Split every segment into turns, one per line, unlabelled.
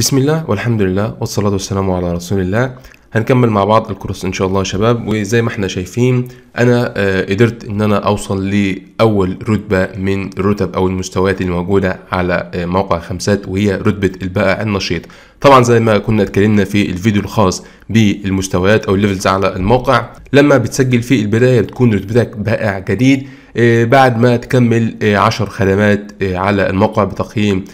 بسم الله والحمد لله والصلاة والسلام على رسول الله هنكمل مع بعض الكورس ان شاء الله يا شباب وزي ما احنا شايفين انا آه، قدرت ان انا اوصل لاول رتبه من الرتب او المستويات الموجوده على آه، موقع خمسات وهي رتبه البائع النشيط طبعا زي ما كنا اتكلمنا في الفيديو الخاص بالمستويات او الليفلز على الموقع لما بتسجل في البدايه بتكون رتبتك بائع جديد آه، بعد ما تكمل آه، عشر خدمات آه، على الموقع بتقييم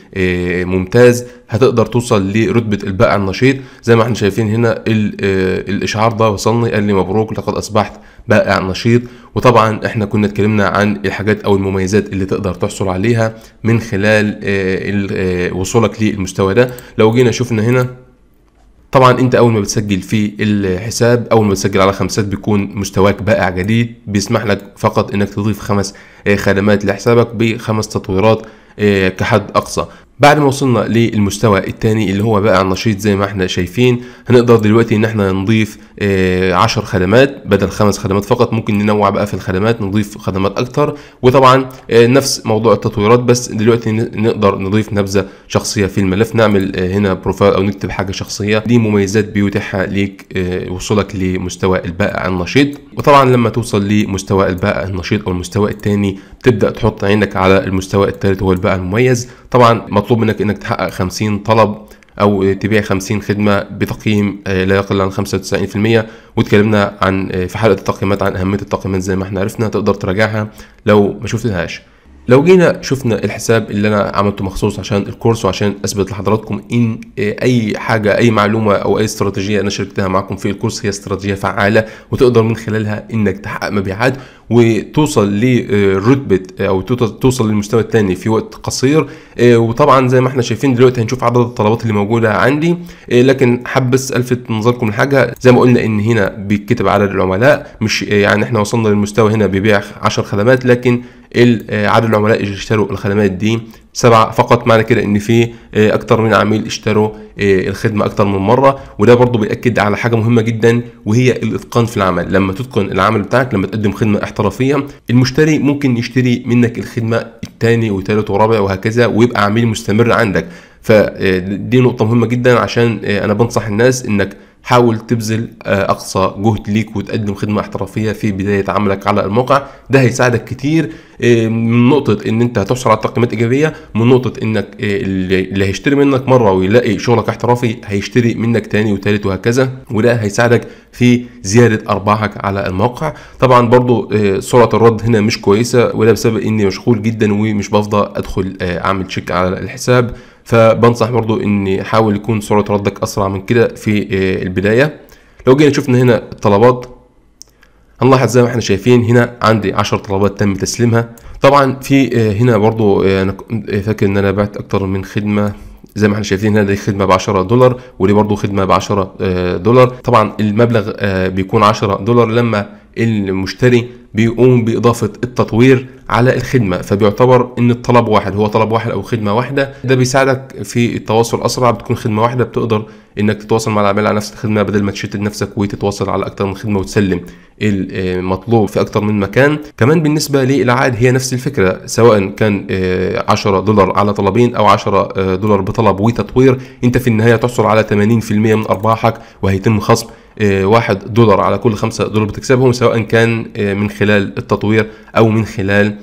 ممتاز هتقدر توصل لرتبة البائع النشيط زي ما احنا شايفين هنا الاشعار ده وصلني قال لي مبروك لقد اصبحت بائع نشيط وطبعا احنا كنا اتكلمنا عن الحاجات او المميزات اللي تقدر تحصل عليها من خلال وصولك للمستوى ده لو جينا شفنا هنا طبعا انت اول ما بتسجل في الحساب اول ما بتسجل على خمسات بيكون مستواك بائع جديد بيسمح لك فقط انك تضيف خمس آه، خدمات لحسابك بخمس تطويرات آه، كحد اقصى بعد ما وصلنا للمستوى الثاني اللي هو بقى على النشيط زي ما احنا شايفين هنقدر دلوقتي ان احنا نضيف 10 آه، خدمات بدل خمس خدمات فقط ممكن ننوع بقى في الخدمات نضيف خدمات اكتر وطبعا آه، نفس موضوع التطويرات بس دلوقتي نقدر نضيف نبذه شخصيه في الملف نعمل آه، هنا بروفايل او نكتب حاجه شخصيه دي مميزات بيتيحها ليك وصولك لمستوى البائع النشيط وطبعا لما توصل لمستوى البائع النشيط او المستوى الثاني تبدا تحط عينك على المستوى الثالث هو البائع المميز طبعا مطلوب منك انك تحقق 50 طلب او تبيع 50 خدمه بتقييم آه، لا يقل عن 95% واتكلمنا عن آه، في حلقه التقييمات عن اهميه التقييمات زي ما احنا عرفنا تقدر تراجعها لو ما شفتهاش لو جينا شفنا الحساب اللي انا عملته مخصوص عشان الكورس وعشان اثبت لحضراتكم ان آه، اي حاجه اي معلومه او اي استراتيجيه انا شاركتها معاكم في الكورس هي استراتيجيه فعاله وتقدر من خلالها انك تحقق مبيعات وتوصل لرتبه او توصل للمستوى الثاني في وقت قصير آه، وطبعا زي ما احنا شايفين دلوقتي هنشوف عدد الطلبات اللي موجوده عندي آه، لكن حابب بس الفت نظركم لحاجه زي ما قلنا ان هنا بيتكتب عدد العملاء مش آه، يعني احنا وصلنا للمستوى هنا ببيع 10 خدمات لكن عدد العملاء اللي اشتروا الخدمات دي سبعة فقط معنى كده ان في آه، اكتر من عميل اشتروا آه، الخدمة اكتر من مرة وده برضو بيأكد على حاجة مهمة جدا وهي الاتقان في العمل لما تتقن العمل بتاعك لما تقدم خدمة احترافية المشتري ممكن يشتري منك الخدمة التاني وثالث ورابع وهكذا ويبقى عميل مستمر عندك فدي آه، نقطة مهمة جدا عشان انا بنصح الناس انك حاول تبذل آه، اقصى جهد ليك وتقدم خدمه احترافيه في بدايه عملك على الموقع ده هيساعدك كتير آه، من نقطه ان انت هتحصل على تقييمات ايجابيه من نقطه انك آه، اللي هيشتري منك مره ويلاقي شغلك احترافي هيشتري منك تاني وتالت وهكذا وده هيساعدك في زياده ارباحك على الموقع طبعا برضو سرعه الرد هنا مش كويسه وده بسبب اني مشغول جدا ومش بفضل ادخل اعمل تشيك على الحساب فبنصح برضو ان حاول يكون سرعه ردك اسرع من كده في آه، البدايه لو جينا شفنا هنا الطلبات هنلاحظ زي ما احنا شايفين هنا عندي 10 طلبات تم تسليمها طبعا في آه، هنا برضو آه، انا فاكر ان انا بعت اكتر من خدمه زي ما احنا شايفين هنا دي خدمه ب 10 دولار ودي برضو خدمه ب 10 دولار طبعا المبلغ بيكون 10 دولار لما المشتري بيقوم باضافه التطوير على الخدمه فبيعتبر ان الطلب واحد هو طلب واحد او خدمه واحده ده بيساعدك في التواصل اسرع بتكون خدمه واحده بتقدر انك تتواصل مع العميل على نفس الخدمه بدل ما تشتت نفسك وتتواصل على اكتر من خدمه وتسلم المطلوب آه، في اكتر من مكان كمان بالنسبه للعائد هي نفس الفكره سواء كان 10 آه، دولار على طلبين او 10 آه، دولار بطلب وتطوير انت في النهايه تحصل على 80% من ارباحك وهيتم خصم آه، واحد دولار على كل خمسة دولار بتكسبهم سواء كان آه، من خلال التطوير أو من خلال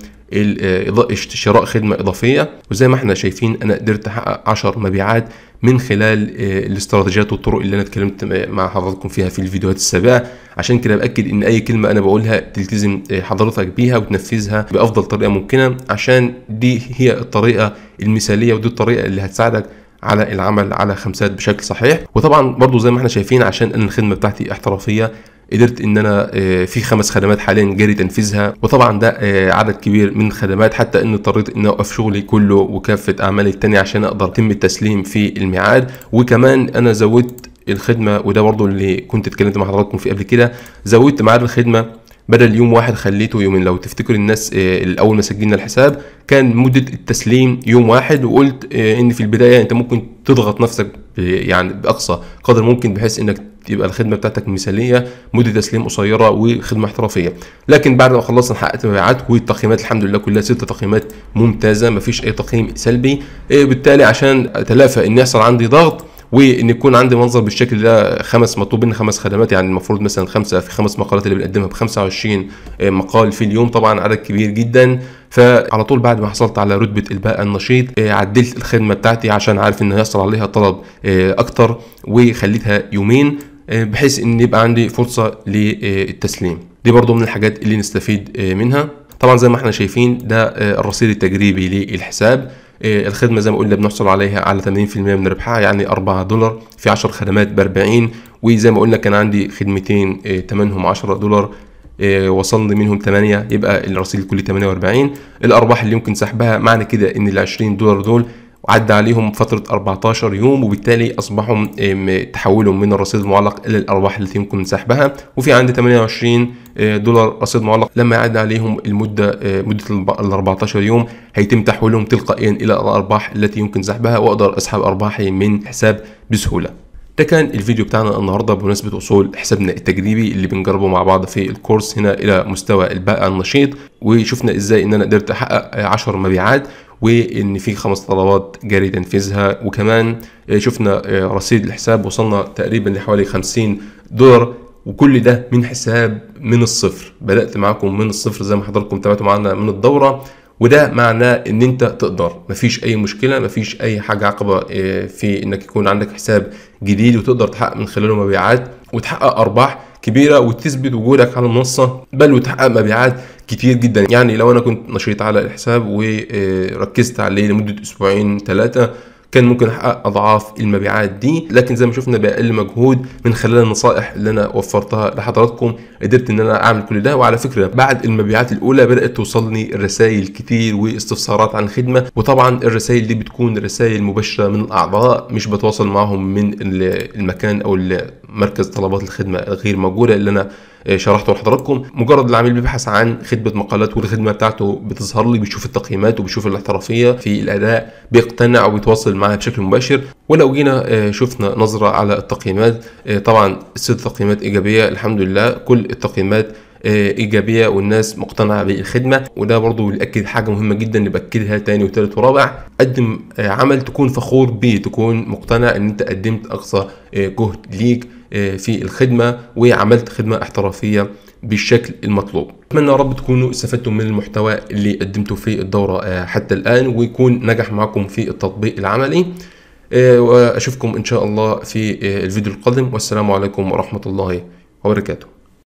آه، شراء خدمة إضافية وزي ما احنا شايفين أنا قدرت أحقق 10 مبيعات من خلال الاستراتيجيات والطرق اللي أنا اتكلمت مع حضراتكم فيها في الفيديوهات السابقة عشان كده بأكد إن أي كلمة أنا بقولها تلتزم حضرتك بيها وتنفذها بأفضل طريقة ممكنة عشان دي هي الطريقة المثالية ودي الطريقة اللي هتساعدك على العمل على خمسات بشكل صحيح وطبعا برضو زي ما احنا شايفين عشان ان الخدمه بتاعتي احترافيه قدرت ان انا آه، في خمس خدمات حاليا جاري تنفيذها وطبعا ده آه، عدد كبير من الخدمات حتى ان اضطريت ان اوقف شغلي كله وكافه اعمالي التانية عشان اقدر اتم التسليم في الميعاد وكمان انا زودت الخدمه وده برضو اللي كنت اتكلمت مع حضراتكم فيه قبل كده زودت ميعاد الخدمه بدل يوم واحد خليته يومين لو تفتكر الناس آه، الاول ما سجلنا الحساب كان مده التسليم يوم واحد وقلت آه، ان في البدايه انت ممكن تضغط نفسك يعني باقصى قدر ممكن بحيث انك يبقى الخدمه بتاعتك مثاليه مده تسليم قصيره وخدمه احترافيه لكن بعد ما خلصنا حققت مبيعات والتقييمات الحمد لله كلها ست تقييمات ممتازه مفيش اي تقييم سلبي آه، بالتالي عشان اتلافى ان يحصل عندي ضغط وان يكون عندي منظر بالشكل ده خمس مطلوب مني خمس خدمات يعني المفروض مثلا خمسه في خمس مقالات اللي بنقدمها ب 25 آه، مقال في اليوم طبعا عدد كبير جدا فعلى طول بعد ما حصلت على رتبه الباء النشيط آه، عدلت الخدمه بتاعتي عشان عارف ان هيحصل عليها طلب آه، اكتر وخليتها يومين بحيث ان يبقى عندي فرصه للتسليم دي برضو من الحاجات اللي نستفيد منها طبعا زي ما احنا شايفين ده الرصيد التجريبي للحساب إيه، الخدمه زي ما قلنا بنحصل عليها على 80% من ربحها يعني 4 دولار في 10 خدمات ب 40 وزي ما قلنا كان عندي خدمتين إيه، تمنهم 10 دولار إيه، وصلني منهم 8 يبقى الرصيد الكلي 48 الارباح اللي يمكن سحبها معنى كده ان ال 20 دولار دول وعدى عليهم فترة 14 يوم وبالتالي أصبحوا تحولوا من الرصيد المعلق إلى الأرباح التي يمكن سحبها وفي عند 28 آه، دولار رصيد معلق لما يعد عليهم المدة آه، مدة ال 14 يوم هيتم تحويلهم تلقائيا إلى الأرباح التي يمكن سحبها وأقدر أسحب أرباحي من حساب بسهولة ده كان الفيديو بتاعنا النهاردة بمناسبة وصول حسابنا التجريبي اللي بنجربه مع بعض في الكورس هنا إلى مستوى البائع النشيط وشفنا إزاي إن أنا قدرت أحقق 10 مبيعات وان في خمس طلبات جاري تنفيذها وكمان شفنا آه، رصيد الحساب وصلنا تقريبا لحوالي 50 دولار وكل ده من حساب من الصفر بدات معاكم من الصفر زي ما حضراتكم تابعتوا معانا من الدوره وده معناه ان انت تقدر مفيش اي مشكله مفيش اي حاجه عقبه آه، في انك يكون عندك حساب جديد وتقدر تحقق من خلاله مبيعات وتحقق ارباح كبيره وتثبت وجودك على المنصه بل وتحقق مبيعات كتير جدا يعني لو انا كنت نشيط على الحساب وركزت آه، عليه لمده اسبوعين ثلاثه كان ممكن احقق اضعاف المبيعات دي لكن زي ما شفنا باقل مجهود من خلال النصائح اللي انا وفرتها لحضراتكم قدرت ان انا اعمل كل ده وعلى فكره بعد المبيعات الاولى بدات توصلني رسائل كتير واستفسارات عن الخدمه وطبعا الرسائل دي بتكون رسائل مباشره من الاعضاء مش بتواصل معاهم من المكان او مركز طلبات الخدمه غير موجوده اللي انا آه، شرحته لحضراتكم مجرد العميل بيبحث عن خدمه مقالات والخدمه بتاعته بتظهر لي بيشوف التقييمات وبيشوف الاحترافيه في الاداء بيقتنع وبيتواصل معايا بشكل مباشر ولو جينا آه، شفنا نظره على التقييمات آه، طبعا ست تقييمات ايجابيه الحمد لله كل التقييمات آه، ايجابيه والناس مقتنعه بالخدمه وده برضو بياكد حاجه مهمه جدا اللي تاني وتالت ورابع قدم آه، عمل تكون فخور بيه تكون مقتنع ان انت قدمت اقصى آه، جهد ليك في الخدمه وعملت خدمه احترافيه بالشكل المطلوب اتمنى يا رب تكونوا استفدتم من المحتوى اللي قدمته في الدوره حتى الان ويكون نجح معكم في التطبيق العملي واشوفكم ان شاء الله في الفيديو القادم والسلام عليكم ورحمه الله وبركاته